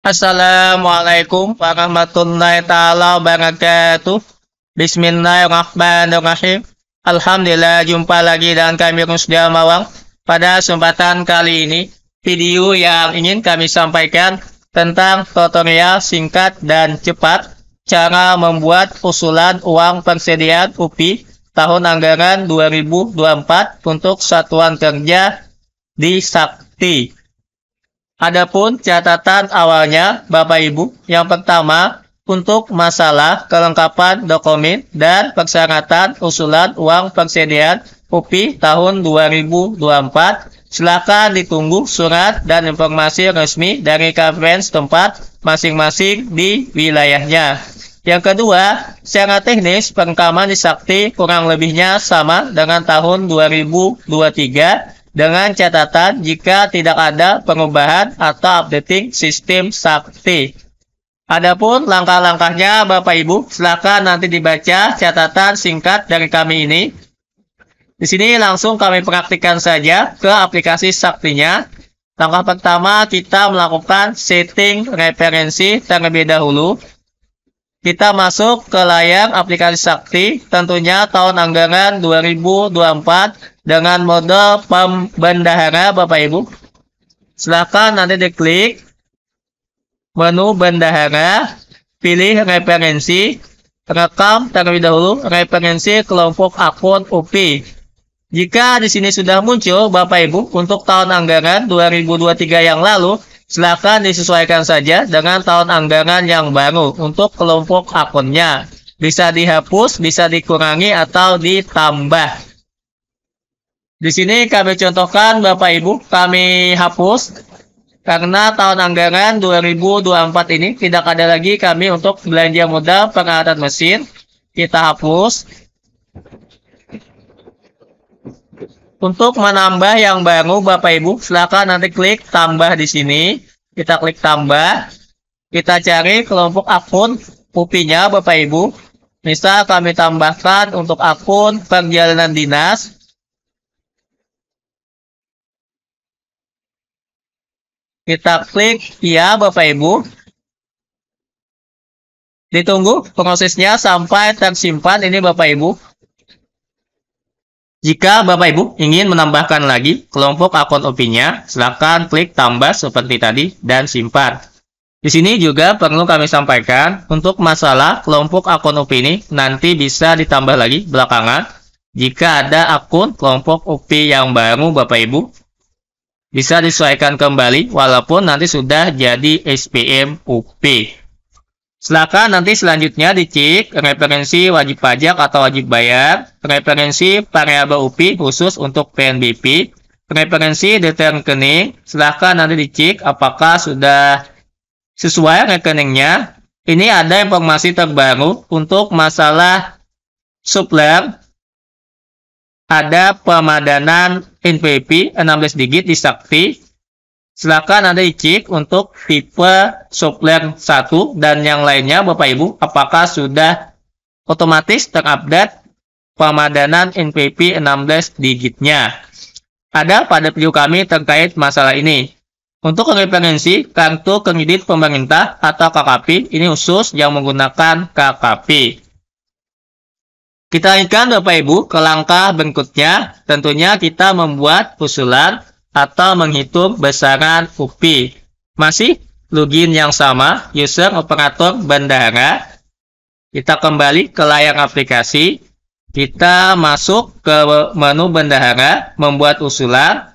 Assalamualaikum warahmatullahi taala wabarakatuh. Bismillahirrahmanirrahim. Alhamdulillah jumpa lagi dengan kami Rusdia Mawang. Pada kesempatan kali ini, video yang ingin kami sampaikan tentang tutorial singkat dan cepat cara membuat usulan uang persediaan UPI tahun anggaran 2024 untuk satuan kerja di Sakti. Adapun catatan awalnya Bapak Ibu, yang pertama untuk masalah kelengkapan dokumen dan persyaratan usulan uang persediaan UPI tahun 2024 Silakan ditunggu surat dan informasi resmi dari conference tempat masing-masing di wilayahnya. Yang kedua, secara teknis pengkaman disakti kurang lebihnya sama dengan tahun 2023 dengan catatan jika tidak ada pengubahan atau updating sistem sakti. Adapun langkah-langkahnya Bapak Ibu, silakan nanti dibaca catatan singkat dari kami ini. Di sini langsung kami praktikkan saja ke aplikasi saktinya. Langkah pertama kita melakukan setting referensi terlebih dahulu. Kita masuk ke layar aplikasi Sakti, tentunya tahun anggaran 2024 dengan mode pembendahara Bapak Ibu. Silakan nanti diklik menu bendahara, pilih referensi, rekam terlebih dahulu referensi kelompok akun UPI. Jika di sini sudah muncul Bapak Ibu untuk tahun anggaran 2023 yang lalu, Silahkan disesuaikan saja dengan tahun anggaran yang baru untuk kelompok akunnya. Bisa dihapus, bisa dikurangi, atau ditambah. Di sini kami contohkan Bapak Ibu, kami hapus karena tahun anggaran 2024 ini tidak ada lagi kami untuk belanja modal pengadaan mesin. Kita hapus. Untuk menambah yang baru Bapak Ibu, silakan nanti klik tambah di sini. Kita klik tambah. Kita cari kelompok akun pupinya Bapak Ibu. Misal kami tambahkan untuk akun perjalanan dinas. Kita klik ya Bapak Ibu. Ditunggu prosesnya sampai tersimpan ini Bapak Ibu. Jika Bapak Ibu ingin menambahkan lagi kelompok akun OP-nya, silakan klik tambah seperti tadi dan simpan. Di sini juga perlu kami sampaikan, untuk masalah kelompok akun OP ini nanti bisa ditambah lagi belakangan jika ada akun kelompok OP yang baru Bapak Ibu. Bisa disesuaikan kembali walaupun nanti sudah jadi SPM OP. Silakan nanti selanjutnya dicek referensi wajib pajak atau wajib bayar, referensi variabel UPI khusus untuk PNBP, referensi detail rekening. Silakan nanti dicek apakah sudah sesuai rekeningnya. Ini ada informasi terbaru untuk masalah supplier. Ada pemadanan NPP 16 digit di Sakti Silakan Anda cek untuk tipe supplier 1 dan yang lainnya Bapak Ibu apakah sudah otomatis terupdate pemadanan NPP 16 digitnya. Ada pada video kami terkait masalah ini. Untuk referensi kartu kredit pemerintah atau KKP ini khusus yang menggunakan KKP. Kita alihkan Bapak Ibu ke langkah berikutnya, tentunya kita membuat usulan atau menghitung besaran UPI. Masih login yang sama, user operator bandara. Kita kembali ke layar aplikasi. Kita masuk ke menu bendahara, membuat usulan,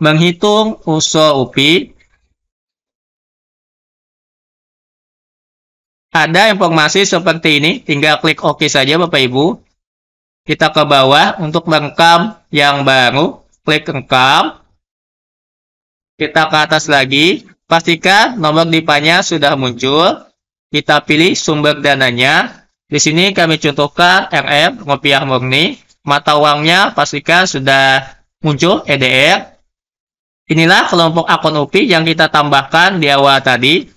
menghitung usul UPI. Ada informasi seperti ini, tinggal klik OK saja Bapak Ibu. Kita ke bawah untuk lengkap yang baru, klik lengkap kita ke atas lagi. Pastikan nomor nya sudah muncul. Kita pilih sumber dananya. Di sini kami contohkan RM, rupiah murni. Mata uangnya pastikan sudah muncul EDR. Inilah kelompok akun UPI yang kita tambahkan di awal tadi.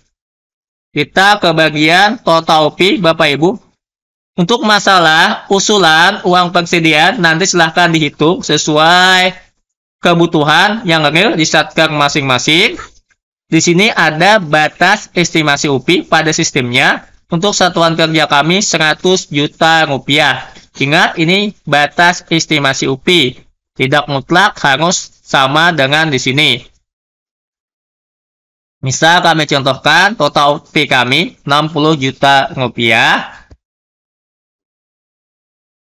Kita ke bagian total UPI Bapak Ibu. Untuk masalah usulan uang persediaan nanti silahkan dihitung sesuai kebutuhan yang real di satker masing-masing. Di sini ada batas estimasi UPI pada sistemnya untuk satuan kerja kami 100 juta rupiah. Ingat ini batas estimasi UPI. Tidak mutlak harus sama dengan di sini. Misal kami contohkan total UPI kami 60 juta rupiah.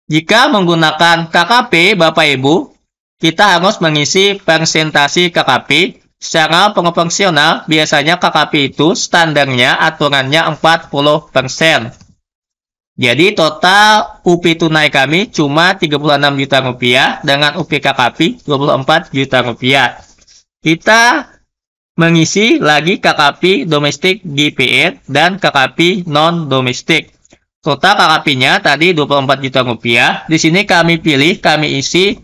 Jika menggunakan KKP Bapak Ibu, kita harus mengisi persentase KKP. Secara pengoperasional, biasanya KKP itu standarnya aturannya 40%. Jadi total UP tunai kami cuma 36 juta rupiah dengan UP KKP 24 juta rupiah. Kita mengisi lagi KKP domestik GPR dan KKP non-domestik. Total KKP-nya tadi 24 juta rupiah. Di sini kami pilih, kami isi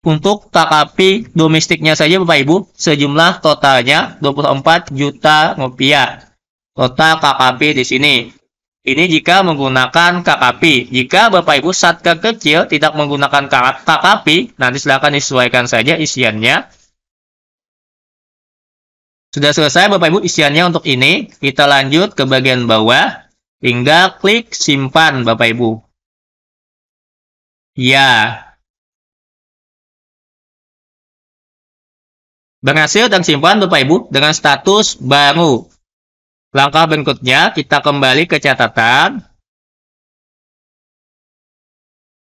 untuk takapi domestiknya saja Bapak Ibu, sejumlah totalnya 24 juta rupiah. Total KKP di sini. Ini jika menggunakan KKP. Jika Bapak Ibu satker kecil tidak menggunakan KKP, nanti silakan disesuaikan saja isiannya. Sudah selesai Bapak Ibu isiannya untuk ini. Kita lanjut ke bagian bawah. Hingga klik simpan Bapak Ibu. Ya, Berhasil dan simpan Bapak Ibu dengan status baru. Langkah berikutnya kita kembali ke catatan.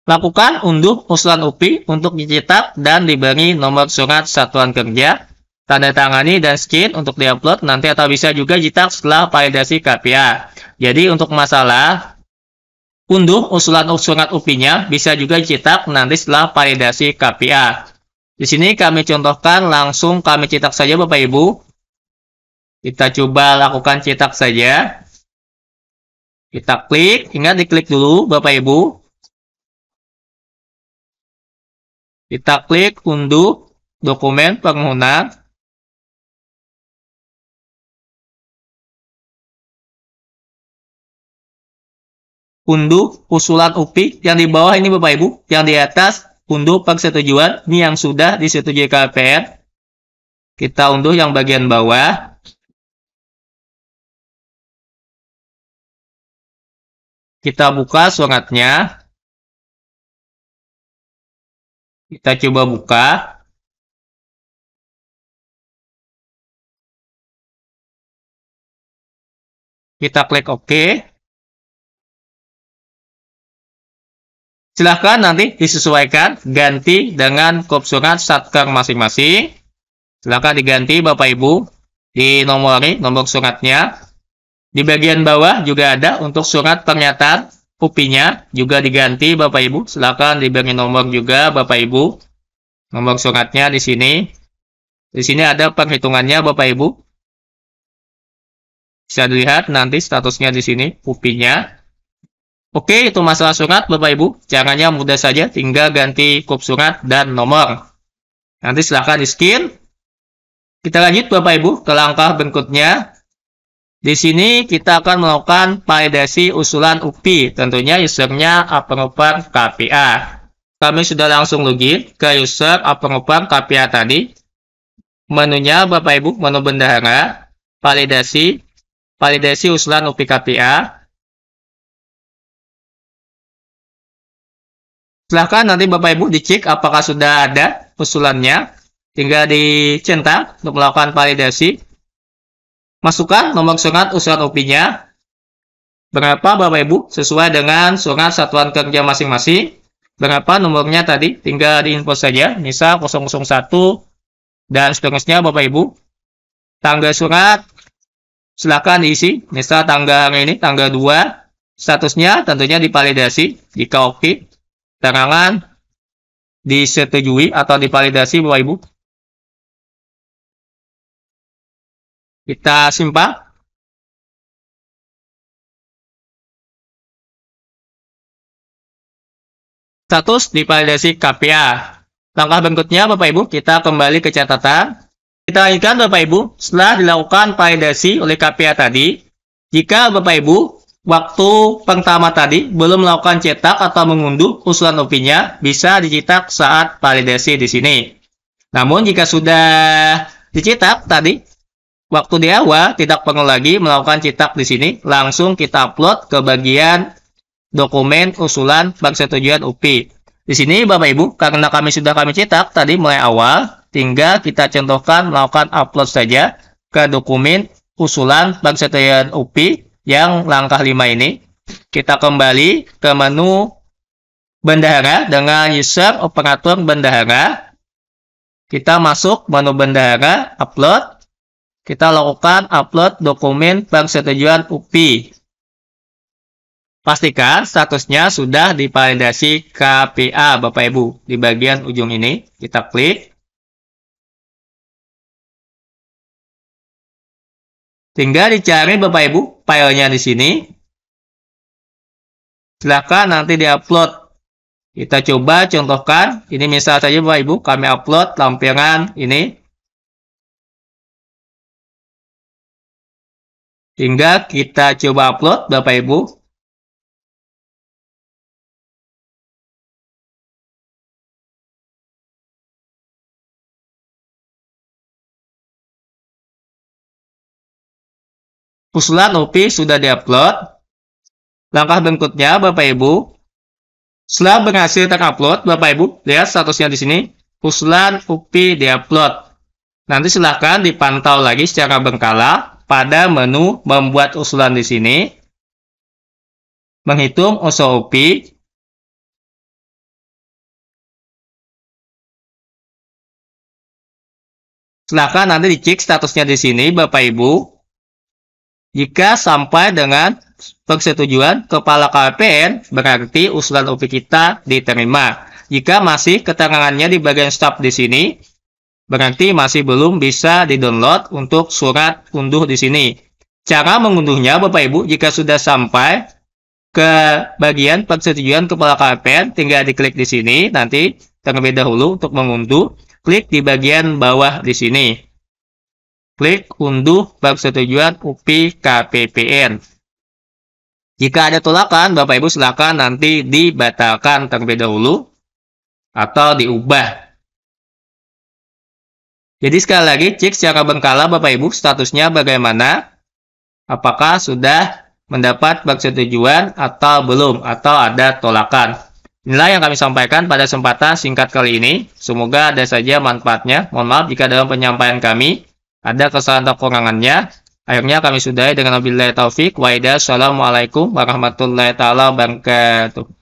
Lakukan unduh usulan UPI untuk dicetak dan diberi nomor surat satuan kerja, tanda tangani dan skin untuk diupload nanti atau bisa juga dicetak setelah validasi KPA. Jadi untuk masalah unduh usulan surat UPI-nya bisa juga dicetak nanti setelah validasi KPA. Di sini kami contohkan langsung kami cetak saja Bapak Ibu. Kita coba lakukan cetak saja. Kita klik, ingat diklik dulu Bapak Ibu. Kita klik unduh dokumen pengguna. Unduh usulan UPI yang di bawah ini Bapak Ibu, yang di atas unduh persetujuan ini yang sudah disetujui KPR kita unduh yang bagian bawah kita buka suratnya kita coba buka kita klik OK Silahkan nanti disesuaikan, ganti dengan kop surat satker masing-masing. Silahkan diganti Bapak Ibu, di nomor ini nomor suratnya. Di bagian bawah juga ada untuk surat pernyataan pupinya juga diganti Bapak Ibu. Silahkan diberi nomor juga Bapak Ibu. Nomor suratnya di sini. Di sini ada perhitungannya Bapak Ibu. Bisa dilihat nanti statusnya di sini pupinya. Oke, itu masalah surat Bapak Ibu. Caranya mudah saja, tinggal ganti kop surat dan nomor. Nanti silahkan di skin Kita lanjut Bapak Ibu ke langkah berikutnya. Di sini kita akan melakukan validasi usulan UPI, tentunya usernya approver KPA. Kami sudah langsung login ke user approver KPA tadi. Menunya Bapak Ibu, menu bendahara, validasi, validasi usulan UPI KPA, Silahkan nanti Bapak Ibu dicek apakah sudah ada usulannya. Tinggal dicentang untuk melakukan validasi. Masukkan nomor surat usulan OP-nya. Berapa Bapak Ibu sesuai dengan surat satuan kerja masing-masing. Berapa nomornya tadi tinggal diinput saja. Misal 001 dan seterusnya Bapak Ibu. Tanggal surat silahkan diisi. Misal tanggal ini tanggal 2. Statusnya tentunya divalidasi jika oke. Terangan disetujui atau divalidasi Bapak Ibu. Kita simpan. Status divalidasi KPA. Langkah berikutnya Bapak Ibu, kita kembali ke catatan. Kita ingat Bapak Ibu, setelah dilakukan validasi oleh KPA tadi, jika Bapak Ibu waktu pertama tadi belum melakukan cetak atau mengunduh usulan op nya bisa dicetak saat validasi di sini. Namun jika sudah dicetak tadi waktu di awal tidak perlu lagi melakukan cetak di sini, langsung kita upload ke bagian dokumen usulan persetujuan UP. Di sini Bapak Ibu, karena kami sudah kami cetak tadi mulai awal, tinggal kita contohkan melakukan upload saja ke dokumen usulan persetujuan UP yang langkah 5 ini. Kita kembali ke menu bendahara dengan user operator bendahara. Kita masuk menu bendahara, upload. Kita lakukan upload dokumen persetujuan UPI. Pastikan statusnya sudah divalidasi KPA Bapak Ibu di bagian ujung ini. Kita klik. Tinggal dicari Bapak Ibu filenya di sini. Silahkan nanti diupload. Kita coba contohkan. Ini misal saja Bapak Ibu, kami upload lampiran ini. Tinggal kita coba upload Bapak Ibu. Usulan OP sudah diupload. Langkah berikutnya Bapak Ibu, setelah berhasil terupload, Bapak Ibu lihat statusnya di sini, usulan UPI diupload. Nanti silahkan dipantau lagi secara berkala pada menu membuat usulan di sini, menghitung usul OP. Silahkan nanti dicek statusnya di sini, Bapak Ibu. Jika sampai dengan persetujuan kepala KPN, berarti usulan OP kita diterima. Jika masih keterangannya di bagian stop di sini, berarti masih belum bisa didownload untuk surat unduh di sini. Cara mengunduhnya, Bapak Ibu, jika sudah sampai ke bagian persetujuan kepala KPN, tinggal diklik di sini, nanti terlebih dahulu untuk mengunduh, klik di bagian bawah di sini klik unduh bab setujuan UPI KPPN. Jika ada tolakan, Bapak Ibu silakan nanti dibatalkan terlebih dahulu atau diubah. Jadi sekali lagi cek secara berkala Bapak Ibu statusnya bagaimana? Apakah sudah mendapat bab setujuan atau belum atau ada tolakan? Inilah yang kami sampaikan pada kesempatan singkat kali ini. Semoga ada saja manfaatnya. Mohon maaf jika dalam penyampaian kami ada kesalahan atau kekurangannya. Akhirnya kami sudahi dengan wabillahi taufik. Waidah. Assalamualaikum warahmatullahi wabarakatuh.